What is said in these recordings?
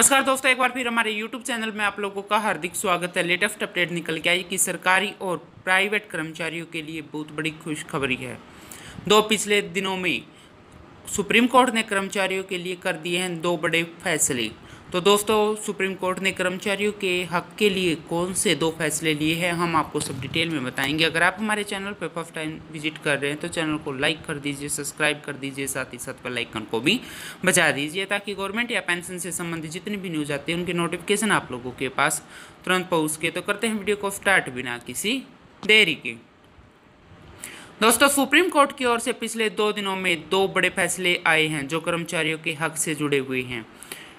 नमस्कार दोस्तों एक बार फिर हमारे YouTube चैनल में आप लोगों का हार्दिक स्वागत है लेटेस्ट अपडेट निकल के आई कि सरकारी और प्राइवेट कर्मचारियों के लिए बहुत बड़ी खुशखबरी है दो पिछले दिनों में सुप्रीम कोर्ट ने कर्मचारियों के लिए कर दिए हैं दो बड़े फैसले तो दोस्तों सुप्रीम कोर्ट ने कर्मचारियों के हक के लिए कौन से दो फैसले लिए हैं हम आपको सब डिटेल में बताएंगे अगर आप हमारे चैनल पर फर्स्ट टाइम विजिट कर रहे हैं तो चैनल को लाइक कर दीजिए सब्सक्राइब कर दीजिए साथ ही साथ बेलाइकन आइकन को भी बजा दीजिए ताकि गवर्नमेंट या पेंशन से संबंधित जितनी भी न्यूज़ आती है उनकी नोटिफिकेशन आप लोगों के पास तुरंत पहुँच के तो करते हैं वीडियो को स्टार्ट बिना किसी देरी के दोस्तों सुप्रीम कोर्ट की ओर से पिछले दो दिनों में दो बड़े फैसले आए हैं जो कर्मचारियों के हक से जुड़े हुए हैं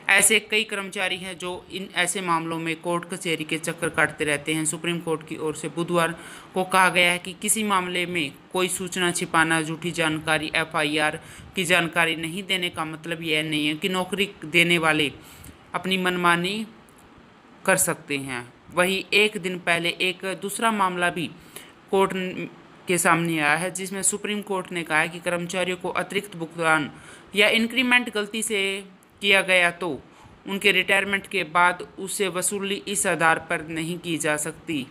ऐसे कई कर्मचारी हैं जो इन ऐसे मामलों में कोर्ट कचहरी के चक्कर काटते रहते हैं सुप्रीम कोर्ट की ओर से बुधवार को कहा गया है कि किसी मामले में कोई सूचना छिपाना झूठी जानकारी एफआईआर की जानकारी नहीं देने का मतलब यह नहीं है कि नौकरी देने वाले अपनी मनमानी कर सकते हैं वहीं एक दिन पहले एक दूसरा मामला भी कोर्ट के सामने आया है जिसमें सुप्रीम कोर्ट ने कहा है कि कर्मचारियों को अतिरिक्त भुगतान या इंक्रीमेंट गलती से किया गया तो उनके रिटायरमेंट के बाद उसे वसूली इस आधार पर नहीं की जा सकती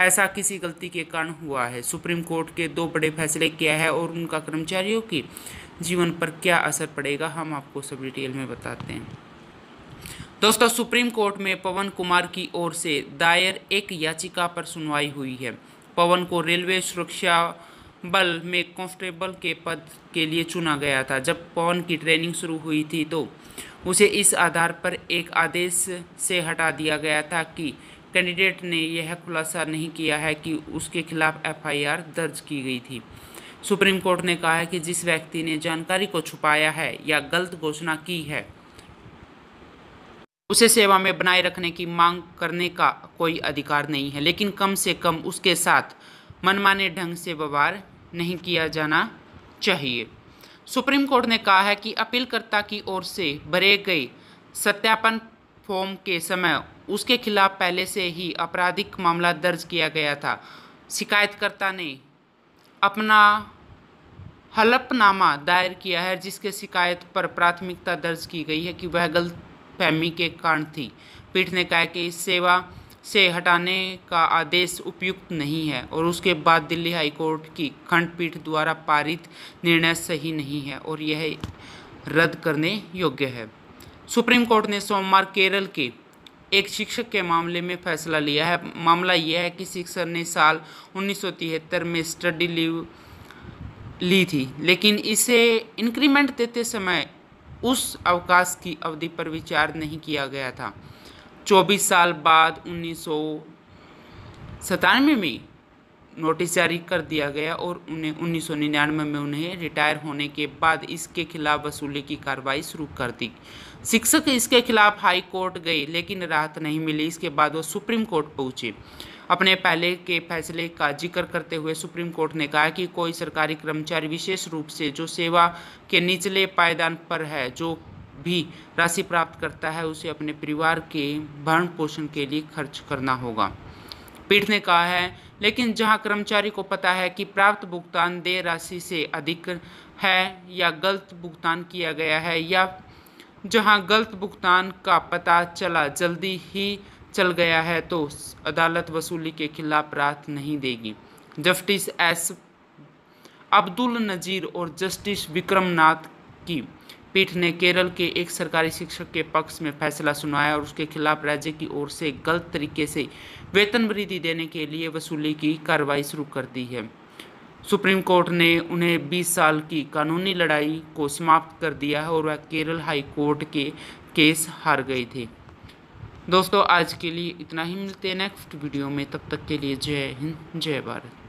ऐसा किसी गलती के कारण हुआ है सुप्रीम कोर्ट के दो बड़े फैसले किया है और उनका कर्मचारियों के जीवन पर क्या असर पड़ेगा हम आपको सब डिटेल में बताते हैं दोस्तों सुप्रीम कोर्ट में पवन कुमार की ओर से दायर एक याचिका पर सुनवाई हुई है पवन को रेलवे सुरक्षा बल में कॉन्स्टेबल के पद के लिए चुना गया था जब पॉन की ट्रेनिंग शुरू हुई थी तो उसे इस आधार पर एक आदेश से हटा दिया गया था कि कैंडिडेट ने यह खुलासा नहीं किया है कि उसके खिलाफ एफआईआर दर्ज की गई थी सुप्रीम कोर्ट ने कहा है कि जिस व्यक्ति ने जानकारी को छुपाया है या गलत घोषणा की है उसे सेवा में बनाए रखने की मांग करने का कोई अधिकार नहीं है लेकिन कम से कम उसके साथ मनमाने ढंग से व्यवहार नहीं किया जाना चाहिए सुप्रीम कोर्ट ने कहा है कि अपीलकर्ता की ओर से भरे गए सत्यापन फॉर्म के समय उसके खिलाफ पहले से ही आपराधिक मामला दर्ज किया गया था शिकायतकर्ता ने अपना हलफनामा दायर किया है जिसके शिकायत पर प्राथमिकता दर्ज की गई है कि वह गलतफहमी के कारण थी पीठ ने कहा कि इस सेवा से हटाने का आदेश उपयुक्त नहीं है और उसके बाद दिल्ली हाई कोर्ट की खंडपीठ द्वारा पारित निर्णय सही नहीं है और यह रद्द करने योग्य है सुप्रीम कोर्ट ने सोमवार केरल के एक शिक्षक के मामले में फैसला लिया है मामला यह है कि शिक्षक ने साल उन्नीस में स्टडी लीव ली थी लेकिन इसे इंक्रीमेंट देते समय उस अवकाश की अवधि पर विचार नहीं किया गया था 24 साल बाद उन्नीस सतानवे में नोटिस जारी कर दिया गया और उन्हें उन्नीस में उन्हें रिटायर होने के बाद इसके खिलाफ वसूली की कार्रवाई शुरू कर दी शिक्षक इसके खिलाफ हाई कोर्ट गए लेकिन राहत नहीं मिली इसके बाद वो सुप्रीम कोर्ट पहुंचे अपने पहले के फैसले का जिक्र करते हुए सुप्रीम कोर्ट ने कहा कि कोई सरकारी कर्मचारी विशेष रूप से जो सेवा के निचले पायदान पर है जो भी राशि प्राप्त करता है उसे अपने परिवार के भरण पोषण के लिए खर्च करना होगा पीठ ने कहा है लेकिन जहां कर्मचारी को पता है कि प्राप्त भुगतान देय राशि से अधिक है या गलत भुगतान किया गया है या जहां गलत भुगतान का पता चला जल्दी ही चल गया है तो अदालत वसूली के खिलाफ राहत नहीं देगी जस्टिस एस अब्दुल नज़ीर और जस्टिस विक्रमनाथ की पीठ ने केरल के एक सरकारी शिक्षक के पक्ष में फैसला सुनाया और उसके खिलाफ राज्य की ओर से गलत तरीके से वेतन वृद्धि देने के लिए वसूली की कार्रवाई शुरू कर दी है सुप्रीम कोर्ट ने उन्हें 20 साल की कानूनी लड़ाई को समाप्त कर दिया है और वह केरल हाई कोर्ट के केस हार गए थे दोस्तों आज के लिए इतना ही मिलते हैं नेक्स्ट वीडियो में तब तक के लिए जय हिंद जय भारत